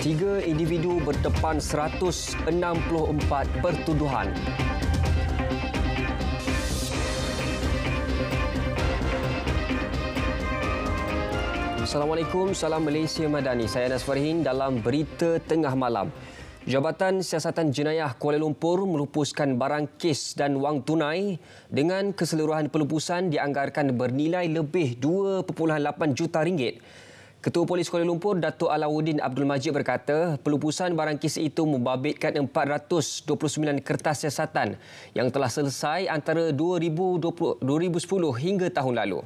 Tiga individu bertepan 164 pertuduhan. Assalamualaikum, salam Malaysia Madani. Saya Anas Farhin dalam berita tengah malam. Jabatan Siasatan Jenayah Kuala Lumpur melupuskan barang kes dan wang tunai dengan keseluruhan pelupusan dianggarkan bernilai lebih 2.8 juta ringgit. Ketua Polis Kuala Lumpur, Dato' Alauddin Abdul Majid berkata, pelupusan barang kes itu membabitkan 429 kertas siasatan yang telah selesai antara 2020, 2010 hingga tahun lalu.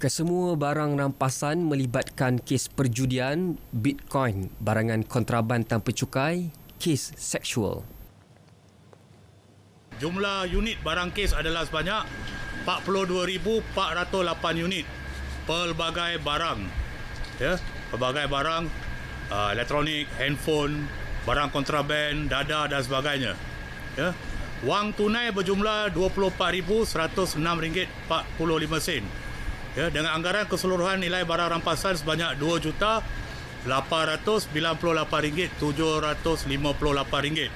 Kesemua barang rampasan melibatkan kes perjudian, bitcoin, barangan kontraban tanpa cukai, kes seksual. Jumlah unit barang kes adalah sebanyak 42,408 unit pelbagai barang ya pelbagai barang uh, elektronik handphone barang kontraband dada dan sebagainya ya wang tunai berjumlah 24106 ringgit 45 sen ya dengan anggaran keseluruhan nilai barang rampasan sebanyak 2 juta 898 ringgit 758 ringgit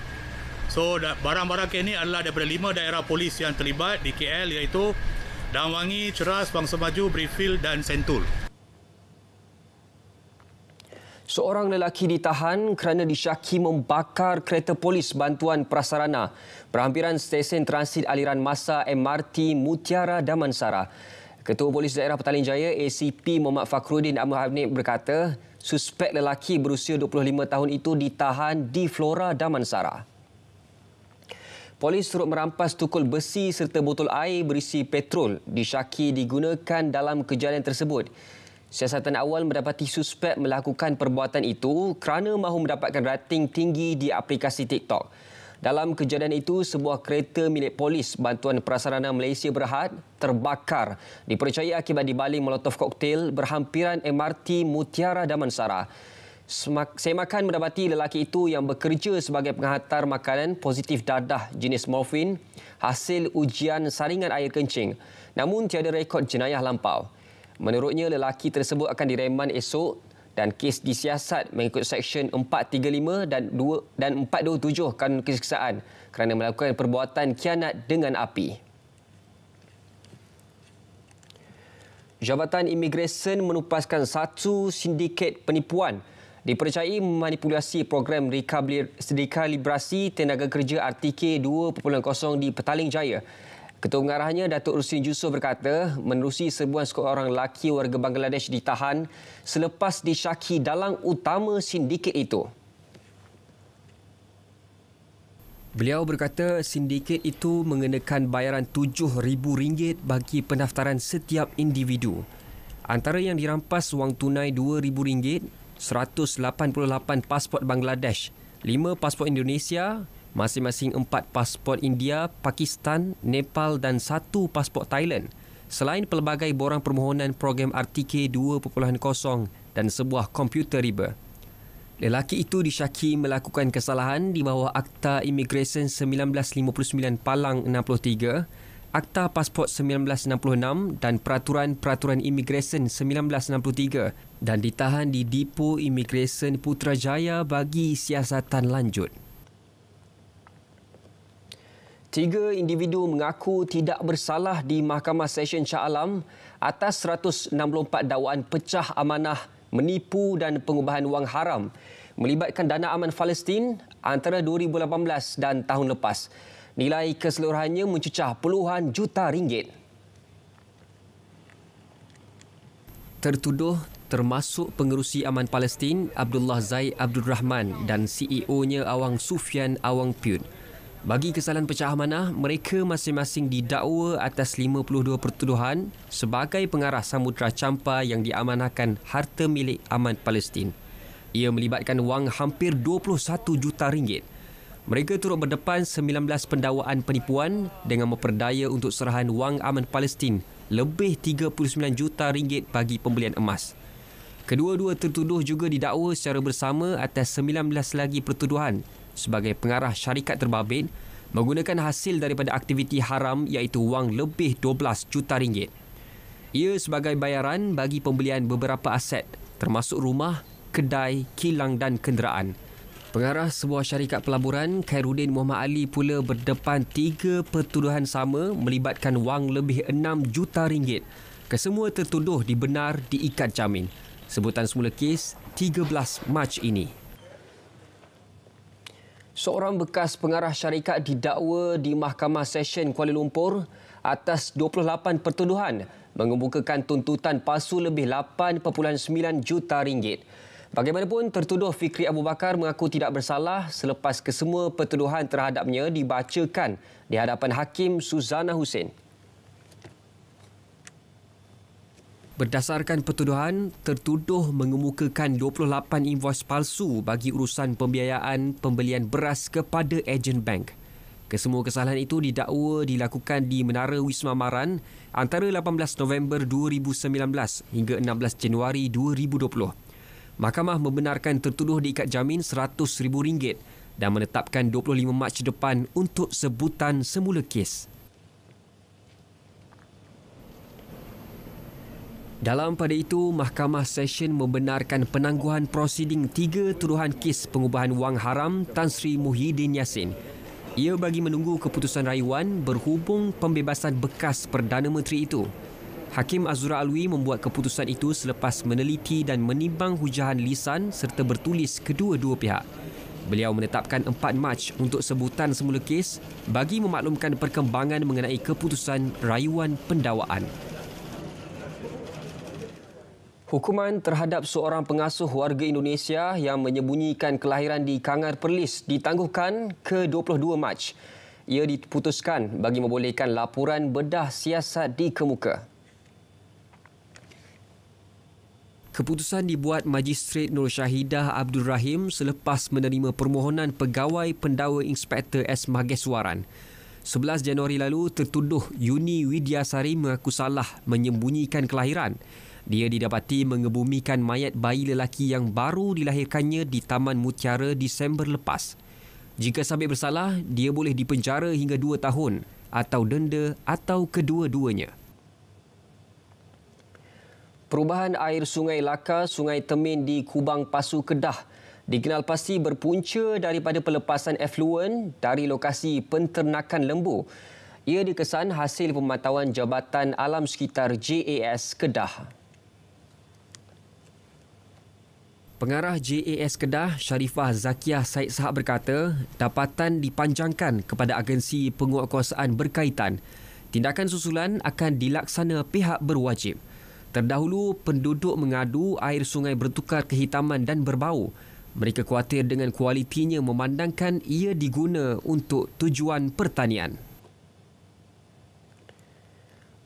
So barang-barang ini adalah daripada lima daerah polis yang terlibat di KL iaitu Dan Ceras, Bangsa Maju, Brifil dan Sentul. Seorang lelaki ditahan kerana disyaki membakar kereta polis bantuan prasarana perhampiran stesen transit aliran masa MRT Mutiara Damansara. Ketua Polis Daerah Petaling Jaya ACP Muhammad Fakhrudin Abu Habib berkata, suspek lelaki berusia 25 tahun itu ditahan di Flora Damansara polis turut merampas tukul besi serta botol air berisi petrol disyaki digunakan dalam kejadian tersebut. Siasatan awal mendapati suspek melakukan perbuatan itu kerana mahu mendapatkan rating tinggi di aplikasi TikTok. Dalam kejadian itu, sebuah kereta milik polis Bantuan Prasarana Malaysia Berhad terbakar dipercayai akibat dibaling molotov koktel berhampiran MRT Mutiara Damansara semakan mendapati lelaki itu yang bekerja sebagai penghantar makanan positif dadah jenis morfin hasil ujian saringan air kencing. Namun tiada rekod jenayah lampau. Menurutnya lelaki tersebut akan direman esok dan kes disiasat mengikut seksyen 435 dan 2 dan 427 Kanun Kesiksaan kerana melakukan perbuatan kianat dengan api. Jabatan Imigresen menupaskan satu sindiket penipuan dipercayai memanipulasi program rekalibrasi tenaga kerja RTK 2.0 di Petaling Jaya. Ketua pengarahnya Datuk Rusin Yusof berkata, menerusi serbuan orang lelaki warga Bangladesh ditahan selepas disyaki dalang utama sindiket itu. Beliau berkata sindiket itu mengenakan bayaran RM7,000 bagi pendaftaran setiap individu. Antara yang dirampas wang tunai RM2,000, 188 pasport Bangladesh, 5 pasport Indonesia, masing-masing 4 pasport India, Pakistan, Nepal dan 1 pasport Thailand. Selain pelbagai borang permohonan program RTK 2.0 dan sebuah komputer riba. Lelaki itu disyaki melakukan kesalahan di bawah Akta Immigration 1959 Palang Akta Pasport 1966 dan Peraturan-Peraturan Imigresen 1963 dan ditahan di Depo Imigresen Putrajaya bagi siasatan lanjut. Tiga individu mengaku tidak bersalah di Mahkamah Session Shah Alam atas 164 dakwaan pecah amanah, menipu dan pengubahan wang haram melibatkan dana aman Palestin antara 2018 dan tahun lepas. Nilai keseluruhannya mencecah puluhan juta ringgit. Tertuduh termasuk pengerusi aman Palestin Abdullah Zaid Abdul Rahman dan CEO-nya Awang Sufian Awang Piyut. Bagi kesalahan pecah amanah, mereka masing-masing didakwa atas 52 pertuduhan sebagai pengarah samudera campa yang diamanahkan harta milik aman Palestin. Ia melibatkan wang hampir 21 juta ringgit. Mereka turut berdepan 19 pendawaan penipuan dengan memperdaya untuk serahan wang aman Palestin lebih 39 juta ringgit bagi pembelian emas. Kedua-dua tertuduh juga didakwa secara bersama atas 19 lagi pertuduhan sebagai pengarah syarikat terbabit menggunakan hasil daripada aktiviti haram iaitu wang lebih 12 juta ringgit. Ia sebagai bayaran bagi pembelian beberapa aset termasuk rumah, kedai, kilang dan kenderaan. Pengarah sebuah syarikat pelaburan, Khairuddin Muhammad Ali pula berdepan tiga pertuduhan sama melibatkan wang lebih 6 juta ringgit. Kesemua tertuduh dibenar diikat jamin. Sebutan semula kes 13 Mac ini. Seorang bekas pengarah syarikat didakwa di Mahkamah Session Kuala Lumpur atas 28 pertuduhan mengemukakan tuntutan palsu lebih 8.9 juta ringgit. Bagaimanapun, tertuduh Fikri Abu Bakar mengaku tidak bersalah selepas kesemua pertuduhan terhadapnya dibacakan di hadapan Hakim Suzana Hussein. Berdasarkan pertuduhan, tertuduh mengemukakan 28 invoice palsu bagi urusan pembiayaan pembelian beras kepada agent bank. Kesemua kesalahan itu didakwa dilakukan di Menara Wisma Maran antara 18 November 2019 hingga 16 Januari 2020. Mahkamah membenarkan tertuduh diikat jamin RM100,000 dan menetapkan 25 Mac depan untuk sebutan semula kes. Dalam pada itu, Mahkamah Session membenarkan penangguhan prosiding tiga tuduhan kes pengubahan wang haram Tan Sri Muhyiddin Yassin. Ia bagi menunggu keputusan rayuan berhubung pembebasan bekas Perdana Menteri itu. Hakim Azura Alwi membuat keputusan itu selepas meneliti dan menimbang hujahan lisan serta bertulis kedua-dua pihak. Beliau menetapkan 4 Mac untuk sebutan semula kes bagi memaklumkan perkembangan mengenai keputusan rayuan pendawaan. Hukuman terhadap seorang pengasuh warga Indonesia yang menyembunyikan kelahiran di Kangar Perlis ditangguhkan ke 22 Mac. Ia diputuskan bagi membolehkan laporan bedah siasat dikemuka. kemuka. Keputusan dibuat Majistret Nur Syahidah Abdul Rahim selepas menerima permohonan pegawai pendawa Inspektor S. Mageswaran. 11 Januari lalu, tertuduh Yuni Widyasari mengaku salah menyembunyikan kelahiran. Dia didapati mengebumikan mayat bayi lelaki yang baru dilahirkannya di Taman Mutiara Disember lepas. Jika sabit bersalah, dia boleh dipenjara hingga 2 tahun atau denda atau kedua-duanya. Perubahan air Sungai Laka, Sungai Temin di Kubang Pasu Kedah dikenal pasti berpunca daripada pelepasan efluen dari lokasi penternakan lembu. Ia dikesan hasil pemantauan Jabatan Alam Sekitar JAS Kedah. Pengarah JAS Kedah, Sharifah Zakiah Said Sahab berkata, dapatan dipanjangkan kepada agensi penguatkuasaan berkaitan. Tindakan susulan akan dilaksana pihak berwajib. Terdahulu, penduduk mengadu air sungai bertukar kehitaman dan berbau. Mereka khawatir dengan kualitinya memandangkan ia diguna untuk tujuan pertanian.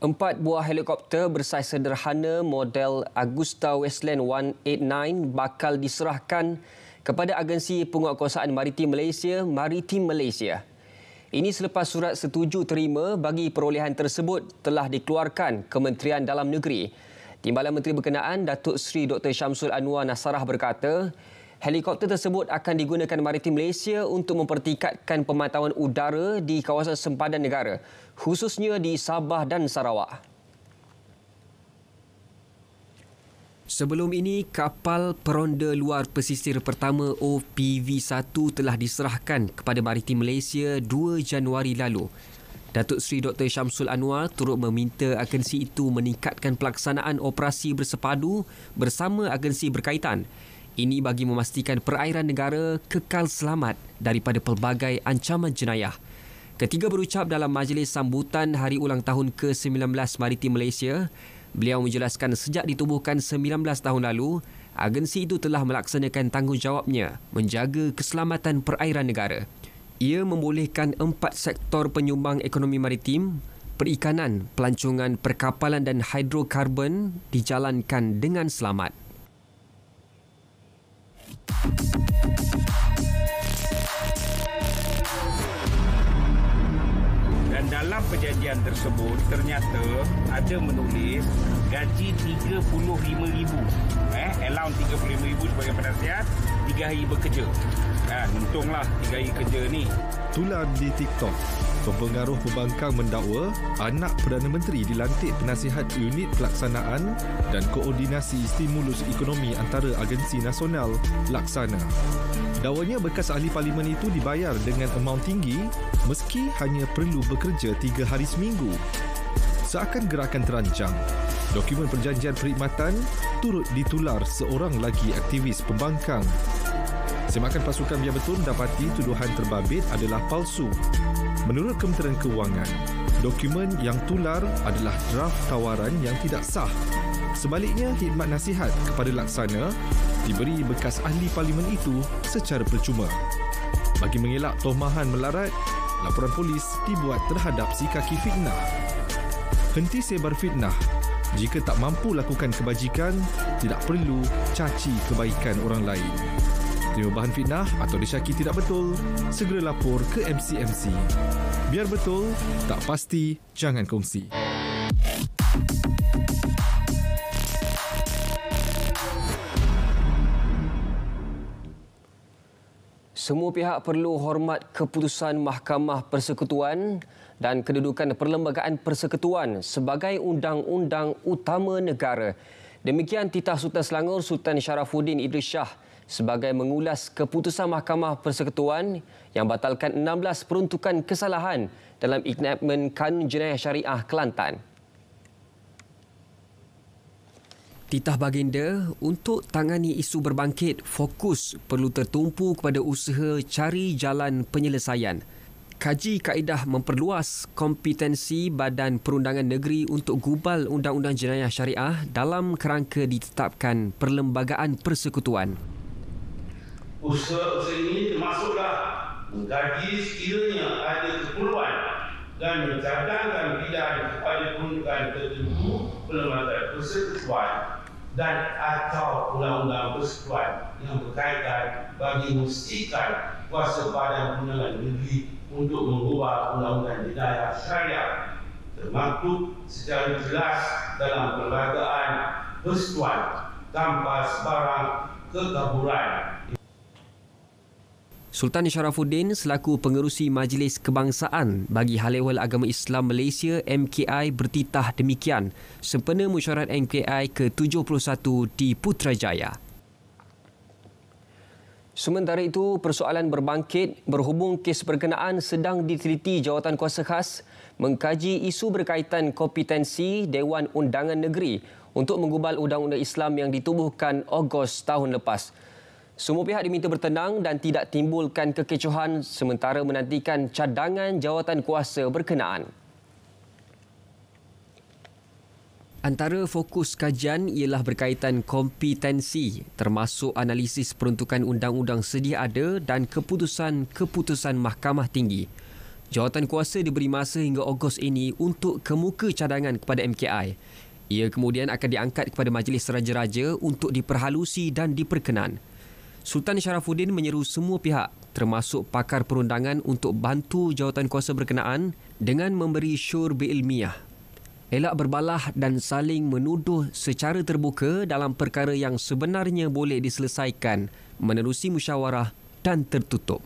Empat buah helikopter bersaiz sederhana model Augusta Westland 189 bakal diserahkan kepada agensi penguatkuasaan Maritim Malaysia, Maritim Malaysia. Ini selepas surat setuju terima bagi perolehan tersebut telah dikeluarkan Kementerian Dalam Negeri. Timbalan Menteri Berkenaan Datuk Seri Dr. Syamsul Anwar Nasarah berkata, helikopter tersebut akan digunakan Maritim Malaysia untuk mempertingkatkan pemantauan udara di kawasan sempadan negara, khususnya di Sabah dan Sarawak. Sebelum ini, kapal peronda luar pesisir pertama OPV-1 telah diserahkan kepada Maritim Malaysia 2 Januari lalu Datuk Seri Dr. Syamsul Anwar turut meminta agensi itu meningkatkan pelaksanaan operasi bersepadu bersama agensi berkaitan. Ini bagi memastikan perairan negara kekal selamat daripada pelbagai ancaman jenayah. Ketika berucap dalam majlis sambutan Hari Ulang Tahun ke-19 Maritim Malaysia, beliau menjelaskan sejak ditubuhkan 19 tahun lalu, agensi itu telah melaksanakan tanggungjawabnya menjaga keselamatan perairan negara. Ia membolehkan empat sektor penyumbang ekonomi maritim, perikanan, pelancongan perkapalan dan hidrokarbon dijalankan dengan selamat. Dan dalam perjanjian tersebut ternyata ada menulis gaji RM35,000. Eh, allowance RM35,000 sebagai penasihat, 3 hari bekerja. Ha, untunglah tiga hari kerja ni. Tular di TikTok. pengaruh pembangkang mendakwa anak Perdana Menteri dilantik penasihat unit pelaksanaan dan koordinasi stimulus ekonomi antara agensi nasional laksana. Dakwanya bekas ahli parlimen itu dibayar dengan amount tinggi meski hanya perlu bekerja tiga hari seminggu. Seakan gerakan terancang, dokumen perjanjian perkhidmatan turut ditular seorang lagi aktivis pembangkang Semakan pasukan biar betul dapati tuduhan terbabit adalah palsu. Menurut Kementerian Kewangan, dokumen yang tular adalah draft tawaran yang tidak sah. Sebaliknya, khidmat nasihat kepada laksana diberi bekas ahli parlimen itu secara percuma. Bagi mengelak tomahan melarat, laporan polis dibuat terhadap si kaki fitnah. Henti sebar fitnah. Jika tak mampu lakukan kebajikan, tidak perlu caci kebaikan orang lain. Terima bahan fitnah atau disyaki tidak betul, segera lapor ke MCMC. Biar betul, tak pasti, jangan kongsi. Semua pihak perlu hormat keputusan Mahkamah Persekutuan dan kedudukan Perlembagaan Persekutuan sebagai undang-undang utama negara. Demikian titah Sultan Selangor Sultan Syarafuddin Idris Shah sebagai mengulas keputusan Mahkamah Persekutuan yang batalkan 16 peruntukan kesalahan dalam enactment Kanun Jenayah Syariah Kelantan. Titah Baginda untuk tangani isu berbangkit fokus perlu tertumpu kepada usaha cari jalan penyelesaian. Kaji kaedah memperluas kompetensi Badan Perundangan Negeri untuk gubal Undang-Undang Jenayah Syariah dalam kerangka ditetapkan Perlembagaan Persekutuan usaha-usaha ini termasuklah menggaji sekiranya ada keperluan dan mencadangkan bila ada kepada peruntukan tertentu perlembagaan persekutuan dan atau undang-undang persekutuan yang berkaitan bagi memastikan kuasa badan perundangan negeri untuk mengubah undang-undang di daerah syariah termaktub secara jelas dalam perlembagaan persekutuan tanpa sebarang kekaburan Sultan Sharafuddin selaku pengerusi Majlis Kebangsaan bagi Hal Agama Islam Malaysia MKI bertitah demikian sempena mesyuarat MKI ke-71 di Putrajaya. Sementara itu, persoalan berbangkit berhubung kes berkenaan sedang diteliti jawatan kuasa khas mengkaji isu berkaitan kompetensi Dewan Undangan Negeri untuk mengubal Undang-Undang Islam yang ditubuhkan Ogos tahun lepas. Semua pihak diminta bertenang dan tidak timbulkan kekecohan sementara menantikan cadangan jawatan kuasa berkenaan. Antara fokus kajian ialah berkaitan kompetensi termasuk analisis peruntukan undang-undang sedia ada dan keputusan-keputusan mahkamah tinggi. Jawatan kuasa diberi masa hingga Ogos ini untuk kemuka cadangan kepada MKI. Ia kemudian akan diangkat kepada Majlis Raja-Raja untuk diperhalusi dan diperkenan. Sultan Sharafuddin menyeru semua pihak termasuk pakar perundangan untuk bantu jawatan kuasa berkenaan dengan memberi syur ilmiah. Elak berbalah dan saling menuduh secara terbuka dalam perkara yang sebenarnya boleh diselesaikan menerusi musyawarah dan tertutup.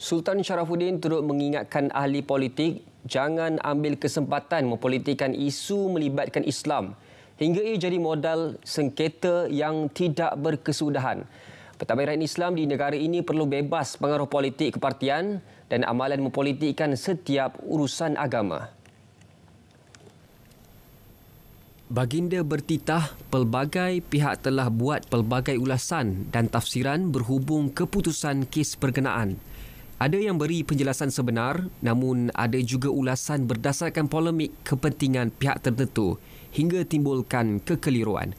Sultan Sharafuddin turut mengingatkan ahli politik jangan ambil kesempatan mempolitikan isu melibatkan Islam hingga ia jadi modal sengketa yang tidak berkesudahan. Pertabiran Islam di negara ini perlu bebas pengaruh politik kepartian dan amalan mempolitikkan setiap urusan agama. Baginda bertitah pelbagai pihak telah buat pelbagai ulasan dan tafsiran berhubung keputusan kes perkenaan. Ada yang beri penjelasan sebenar namun ada juga ulasan berdasarkan polemik kepentingan pihak tertentu hingga timbulkan kekeliruan.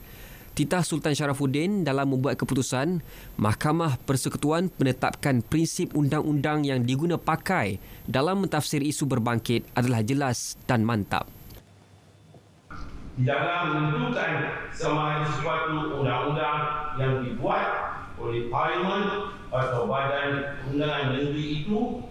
Titah Sultan Sharafuddin dalam membuat keputusan, Mahkamah Persekutuan menetapkan prinsip undang-undang yang diguna pakai dalam mentafsir isu berbangkit adalah jelas dan mantap. dalam menentukan sama ada sesuatu undang-undang yang dibuat oleh parlimen atau badan undangan negeri itu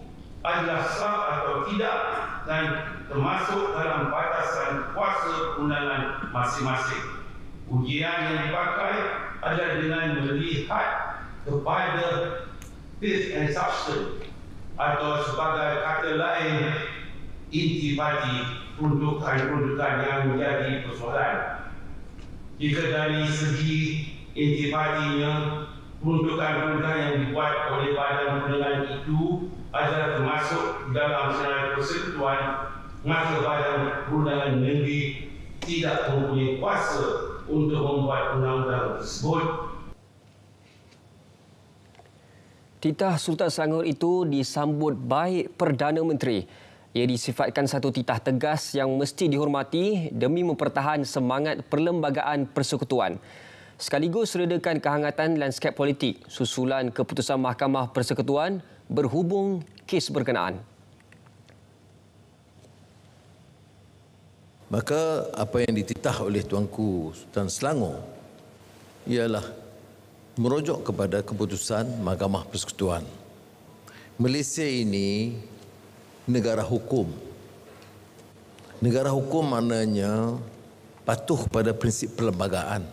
adalah sah atau tidak dan termasuk dalam batasan kuasa undangan masing-masing. Ujian yang dipakai adalah dengan melihat kepada fit and substance atau sebagai kata lain inti intipati perundukan-perundukan yang menjadi persoalan. Jika dari segi inti intipatinya peruntukan-peruntukan yang dibuat oleh badan undangan itu adalah termasuk dalam senarai persekutuan maka badan perundangan negeri tidak mempunyai kuasa untuk membuat undang-undang tersebut. Titah Sultan Selangor itu disambut baik Perdana Menteri. Ia disifatkan satu titah tegas yang mesti dihormati demi mempertahankan semangat perlembagaan persekutuan. Sekaligus redakan kehangatan landscape politik susulan keputusan Mahkamah Persekutuan berhubung kes berkenaan. maka apa yang dititah oleh tuanku Sultan Selangor ialah merujuk kepada keputusan Mahkamah Persekutuan. Malaysia ini negara hukum. Negara hukum maknanya patuh pada prinsip perlembagaan.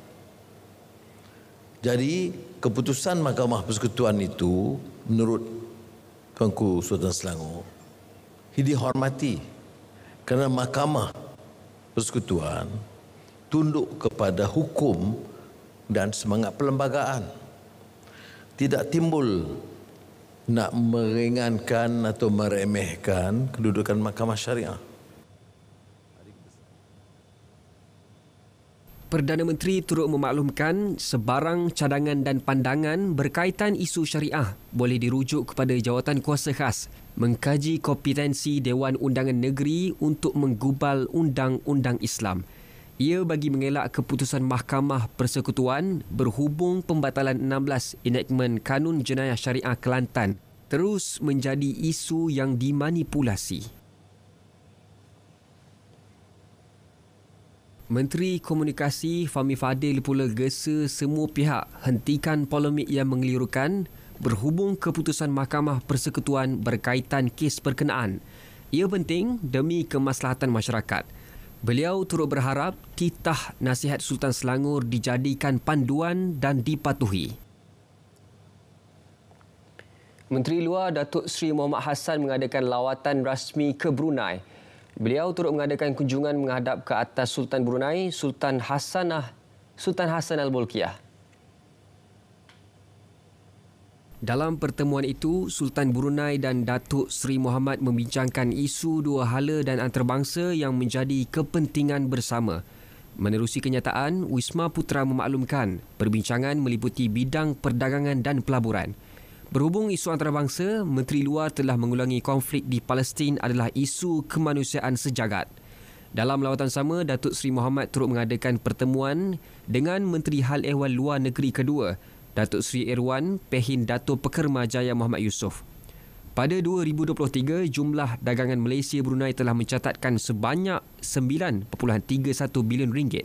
Jadi keputusan Mahkamah Persekutuan itu menurut Tuanku Sultan Selangor dihormati kerana mahkamah persekutuan tunduk kepada hukum dan semangat perlembagaan tidak timbul nak meringankan atau meremehkan kedudukan mahkamah syariah Perdana Menteri turut memaklumkan sebarang cadangan dan pandangan berkaitan isu syariah boleh dirujuk kepada jawatan kuasa khas mengkaji kompetensi Dewan Undangan Negeri untuk menggubal Undang-Undang Islam. Ia bagi mengelak keputusan Mahkamah Persekutuan berhubung pembatalan 16 enactment Kanun Jenayah Syariah Kelantan terus menjadi isu yang dimanipulasi. Menteri Komunikasi Fahmi Fadil pula gesa semua pihak hentikan polemik yang mengelirukan berhubung keputusan Mahkamah Persekutuan berkaitan kes perkenaan. Ia penting demi kemaslahatan masyarakat. Beliau turut berharap titah nasihat Sultan Selangor dijadikan panduan dan dipatuhi. Menteri Luar Datuk Seri Muhammad Hassan mengadakan lawatan rasmi ke Brunei. Beliau turut mengadakan kunjungan menghadap ke atas Sultan Brunei, Sultan Hassanah, Sultan Hassan Al-Bolkiah. Dalam pertemuan itu, Sultan Brunei dan Datuk Seri Muhammad membincangkan isu dua hala dan antarabangsa yang menjadi kepentingan bersama. Menerusi kenyataan, Wisma Putra memaklumkan perbincangan meliputi bidang perdagangan dan pelaburan. Berhubung isu antarabangsa, Menteri Luar telah mengulangi konflik di Palestin adalah isu kemanusiaan sejagat. Dalam lawatan sama, Datuk Seri Muhammad turut mengadakan pertemuan dengan Menteri Hal Ehwal Luar Negeri Kedua, Datuk Seri Irwan Pehin Dato Pekerma Jaya Muhammad Yusof. Pada 2023, jumlah dagangan Malaysia Brunei telah mencatatkan sebanyak 9.31 bilion ringgit.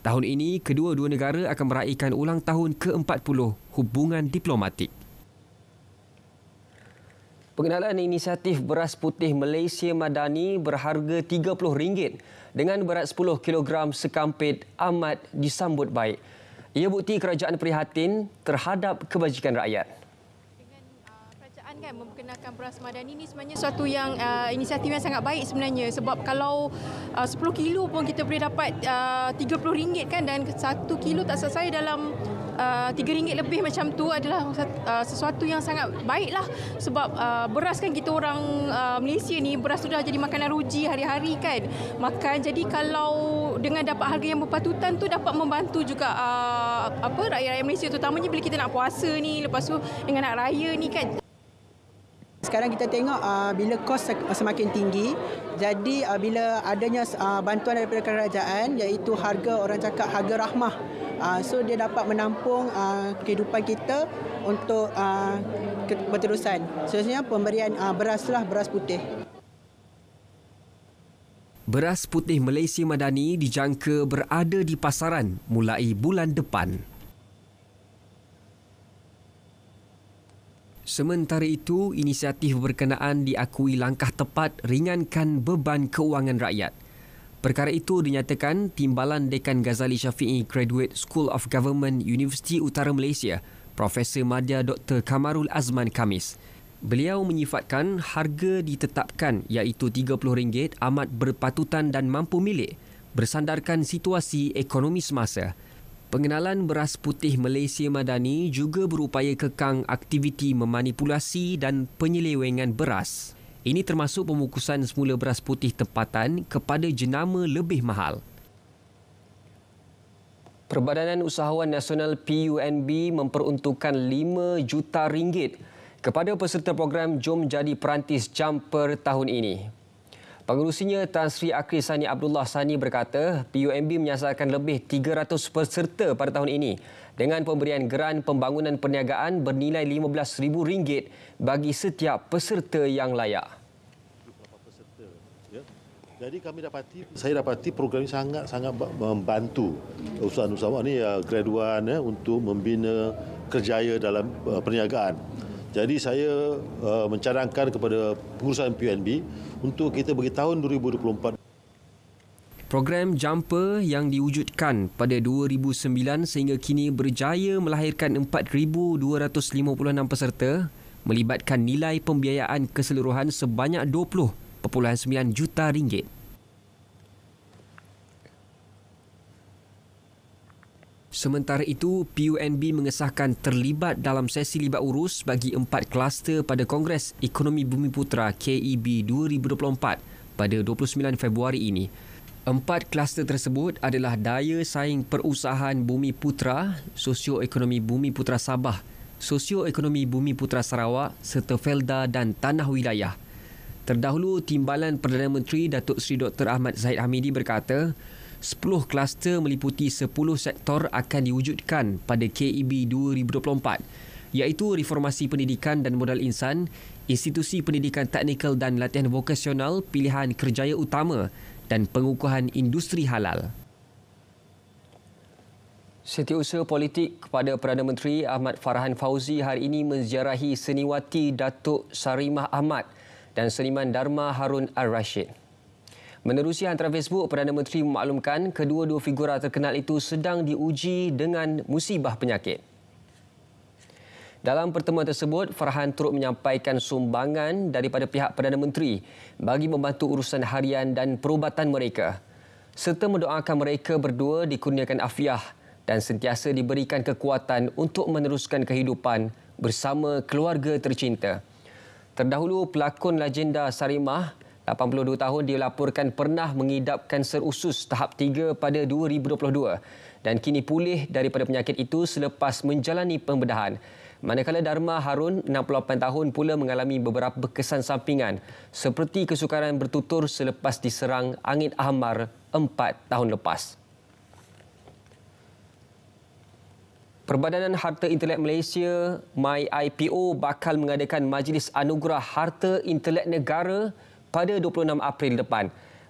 Tahun ini, kedua-dua negara akan meraihkan ulang tahun ke-40 hubungan diplomatik. Pengenalan inisiatif beras putih Malaysia Madani berharga RM30 dengan berat 10 kg sekampit amat disambut baik. Ia bukti kerajaan prihatin terhadap kebajikan rakyat kan memperkenalkan beras madani ni sebenarnya suatu yang uh, inisiatif yang sangat baik sebenarnya sebab kalau uh, 10 kilo pun kita boleh dapat uh, RM30 kan dan 1 kilo tak selesai dalam uh, RM3 lebih macam tu adalah uh, sesuatu yang sangat baik lah sebab uh, beras kan kita orang uh, Malaysia ni beras sudah jadi makanan ruji hari-hari kan makan jadi kalau dengan dapat harga yang berpatutan tu dapat membantu juga uh, apa rakyat-rakyat Malaysia terutamanya bila kita nak puasa ni lepas tu dengan nak raya ni kan sekarang kita tengok uh, bila kos semakin tinggi, jadi uh, bila adanya uh, bantuan daripada kerajaan iaitu harga orang cakap harga rahmah. Uh, so dia dapat menampung uh, kehidupan kita untuk uh, berterusan. Seterusnya pemberian uh, beraslah beras putih. Beras putih Malaysia Madani dijangka berada di pasaran mulai bulan depan. Sementara itu, inisiatif berkenaan diakui langkah tepat ringankan beban keuangan rakyat. Perkara itu dinyatakan timbalan Dekan Ghazali Syafi'i Graduate School of Government University Utara Malaysia, Profesor Madya Dr. Kamarul Azman Kamis. Beliau menyifatkan harga ditetapkan iaitu RM30 amat berpatutan dan mampu milik bersandarkan situasi ekonomi semasa. Pengenalan beras putih Malaysia Madani juga berupaya kekang aktiviti memanipulasi dan penyelewengan beras. Ini termasuk pemukusan semula beras putih tempatan kepada jenama lebih mahal. Perbadanan Usahawan Nasional PUNB memperuntukkan 5 juta ringgit kepada peserta program Jom Jadi Perantis Jumper tahun ini. Pengurusinya Tan Sri Akri Sani Abdullah Sani berkata, PUMB menyasarkan lebih 300 peserta pada tahun ini dengan pemberian geran pembangunan perniagaan bernilai RM15,000 bagi setiap peserta yang layak. Ya. Jadi kami dapati, saya dapati program ini sangat-sangat membantu usaha-usaha ini ya, graduan ya, untuk membina kerjaya dalam uh, perniagaan. Jadi saya uh, mencadangkan kepada pengurusan PNB untuk kita bagi tahun 2024 Program Jumper yang diwujudkan pada 2009 sehingga kini berjaya melahirkan 4,256 peserta melibatkan nilai pembiayaan keseluruhan sebanyak 20.9 juta ringgit. Sementara itu, PUNB mengesahkan terlibat dalam sesi libat urus bagi empat kluster pada Kongres Ekonomi Bumi Putra KEB 2024 pada 29 Februari ini. Empat kluster tersebut adalah daya saing perusahaan Bumi Putra, sosioekonomi Bumi Putra Sabah, sosioekonomi Bumi Putra Sarawak serta Felda dan Tanah Wilayah. Terdahulu, Timbalan Perdana Menteri Datuk Seri Dr. Ahmad Zahid Hamidi berkata, 10 kluster meliputi 10 sektor akan diwujudkan pada KEB 2024 iaitu reformasi pendidikan dan modal insan, institusi pendidikan teknikal dan latihan vokasional pilihan kerjaya utama dan pengukuhan industri halal. Setiausaha politik kepada Perdana Menteri Ahmad Farhan Fauzi hari ini menziarahi seniwati Datuk Sarimah Ahmad dan seniman Dharma Harun Ar-Rashid. Menerusi antara Facebook, Perdana Menteri memaklumkan kedua-dua figura terkenal itu sedang diuji dengan musibah penyakit. Dalam pertemuan tersebut, Farhan turut menyampaikan sumbangan daripada pihak Perdana Menteri bagi membantu urusan harian dan perubatan mereka serta mendoakan mereka berdua dikurniakan afiah dan sentiasa diberikan kekuatan untuk meneruskan kehidupan bersama keluarga tercinta. Terdahulu pelakon legenda Sarimah 82 tahun dilaporkan pernah mengidap kanser usus tahap 3 pada 2022 dan kini pulih daripada penyakit itu selepas menjalani pembedahan. Manakala Dharma Harun, 68 tahun pula mengalami beberapa kesan sampingan seperti kesukaran bertutur selepas diserang angin ahmar 4 tahun lepas. Perbadanan Harta Intelek Malaysia, MyIPO, bakal mengadakan Majlis Anugerah Harta Intelek Negara pada 26 April depan.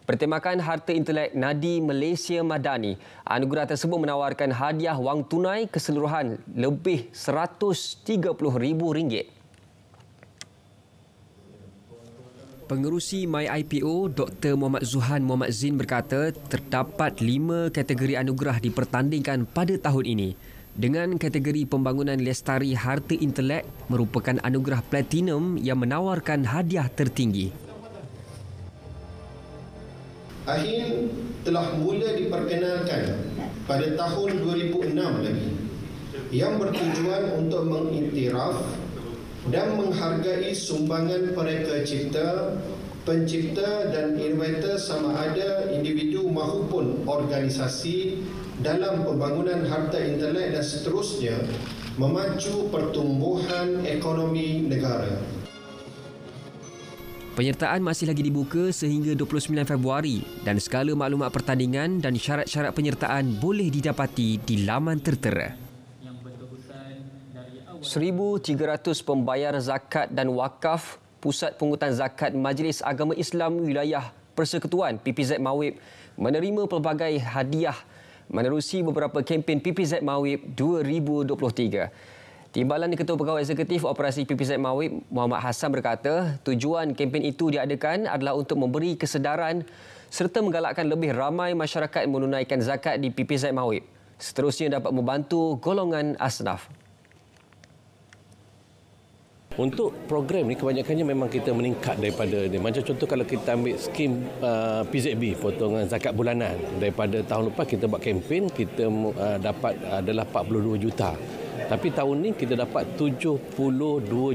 Bertemakan Harta Intelek Nadi Malaysia Madani, anugerah tersebut menawarkan hadiah wang tunai keseluruhan lebih RM130,000. Pengerusi MyIPO Dr. Muhammad Zuhan Muhammad Zin berkata terdapat lima kategori anugerah dipertandingkan pada tahun ini. Dengan kategori pembangunan lestari harta intelek merupakan anugerah platinum yang menawarkan hadiah tertinggi. Ahin telah mula diperkenalkan pada tahun 2006 lagi yang bertujuan untuk mengiktiraf dan menghargai sumbangan pereka cipta, pencipta dan inventor sama ada individu maupun organisasi dalam pembangunan harta internet dan seterusnya memacu pertumbuhan ekonomi negara. Penyertaan masih lagi dibuka sehingga 29 Februari dan skala maklumat pertandingan dan syarat-syarat penyertaan boleh didapati di laman tertera. 1,300 pembayar zakat dan wakaf Pusat Pungutan Zakat Majlis Agama Islam Wilayah Persekutuan PPZ Mawib menerima pelbagai hadiah menerusi beberapa kempen PPZ Mawib 2023. Timbalan Ketua Pegawai Eksekutif Operasi PPZ Mawib Muhammad Hassan berkata tujuan kempen itu diadakan adalah untuk memberi kesedaran serta menggalakkan lebih ramai masyarakat menunaikan zakat di PPZ Mawib seterusnya dapat membantu golongan asnaf. Untuk program ini kebanyakannya memang kita meningkat daripada ini. Macam contoh kalau kita ambil skim uh, PZB, potongan zakat bulanan. Daripada tahun lepas kita buat kempen, kita uh, dapat adalah 42 juta. Tapi tahun ini kita dapat 72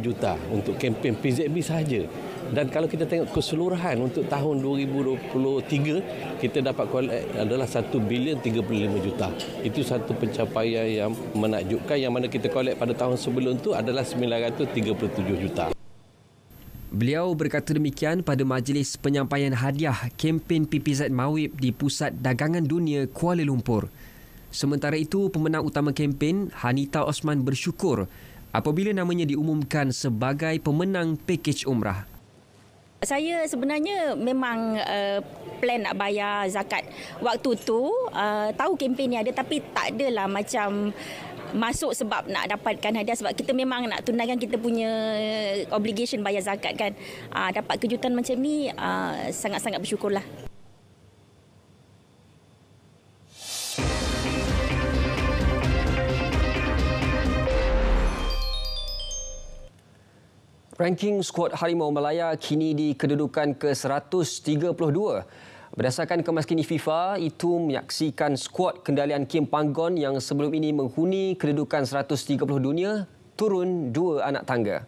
juta untuk kempen PZB sahaja. Dan kalau kita tengok keseluruhan untuk tahun 2023, kita dapat collect eh, adalah 1 bilion 35 juta. Itu satu pencapaian yang menakjubkan yang mana kita kolek pada tahun sebelum itu adalah 937 juta. Beliau berkata demikian pada majlis penyampaian hadiah kempen PPZ Mawib di Pusat Dagangan Dunia Kuala Lumpur. Sementara itu, pemenang utama kempen, Hanita Osman bersyukur apabila namanya diumumkan sebagai pemenang pakej umrah. Saya sebenarnya memang uh, plan nak bayar zakat waktu tu, uh, tahu kempen ni ada tapi tak adalah macam masuk sebab nak dapatkan hadiah sebab kita memang nak tunaikan kita punya eh, obligation bayar zakat kan. Uh, dapat kejutan macam ni ah, sangat sangat bersyukur lah. Ranking skuad Harimau Malaya kini di kedudukan ke-132. Berdasarkan kemaskini FIFA, itu menyaksikan skuad kendalian Kim Panggon yang sebelum ini menghuni kedudukan 130 dunia turun dua anak tangga.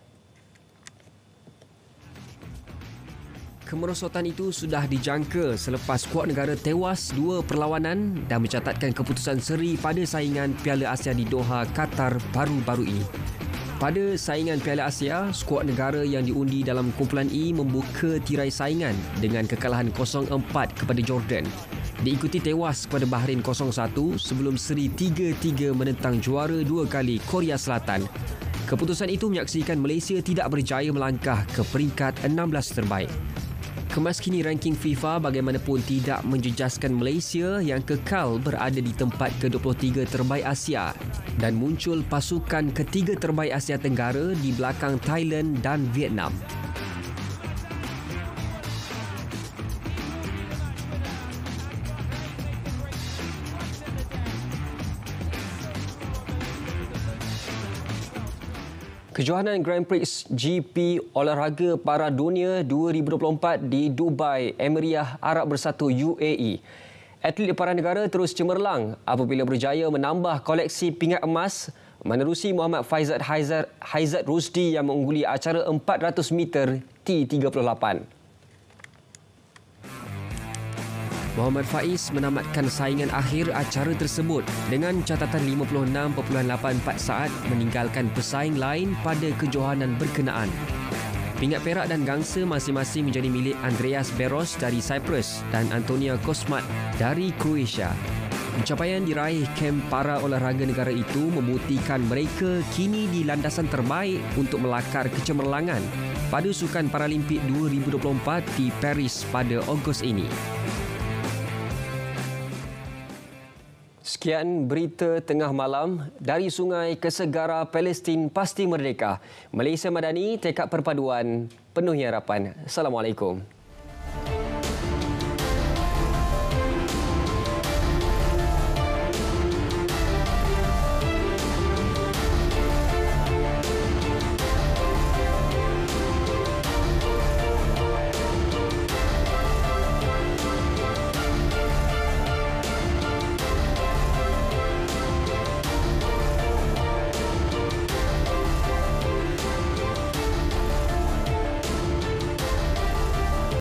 Kemerosotan itu sudah dijangka selepas skuad negara tewas dua perlawanan dan mencatatkan keputusan seri pada saingan Piala Asia di Doha, Qatar baru-baru ini. Pada saingan Piala Asia, skuad negara yang diundi dalam kumpulan E membuka tirai saingan dengan kekalahan 0-4 kepada Jordan. Diikuti tewas kepada Bahrain 0-1 sebelum seri 3-3 menentang juara dua kali Korea Selatan. Keputusan itu menyaksikan Malaysia tidak berjaya melangkah ke peringkat 16 terbaik kemas kini ranking FIFA bagaimanapun tidak menjejaskan Malaysia yang kekal berada di tempat ke-23 terbaik Asia dan muncul pasukan ketiga terbaik Asia Tenggara di belakang Thailand dan Vietnam. Kejohanan Grand Prix GP Olahraga Para Dunia 2024 di Dubai, Emiriah Arab Bersatu UAE. Atlet para negara terus cemerlang apabila berjaya menambah koleksi pingat emas menerusi Muhammad Faizat Haizat, Haizat Rusdi yang mengungguli acara 400 meter T38. Muhammad Faiz menamatkan saingan akhir acara tersebut dengan catatan 56.84 saat meninggalkan pesaing lain pada kejohanan berkenaan. Pingat perak dan gangsa masing-masing menjadi milik Andreas Beros dari Cyprus dan Antonia Kosmat dari Croatia. Pencapaian diraih kamp para olahraga negara itu membuktikan mereka kini di landasan terbaik untuk melakar kecemerlangan pada Sukan Paralimpik 2024 di Paris pada Ogos ini. Sekian berita tengah malam dari Sungai Kesegara Palestin Pasti Merdeka. Malaysia Madani, tekad perpaduan, penuh harapan. Assalamualaikum.